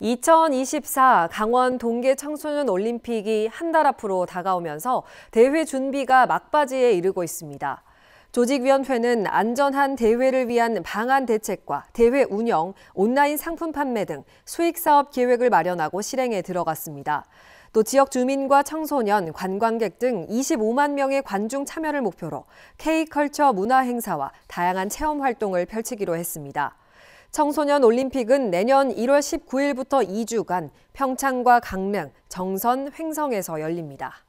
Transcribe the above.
2024 강원 동계 청소년 올림픽이 한 달 앞으로 다가오면서 대회 준비가 막바지에 이르고 있습니다. 조직위원회는 안전한 대회를 위한 방안 대책과 대회 운영, 온라인 상품 판매 등 수익 사업 계획을 마련하고 실행에 들어갔습니다. 또 지역 주민과 청소년, 관광객 등 25만 명의 관중 참여를 목표로 K컬처 문화 행사와 다양한 체험 활동을 펼치기로 했습니다. 청소년 올림픽은 내년 1월 19일부터 2주간 평창과 강릉, 정선, 횡성에서 열립니다.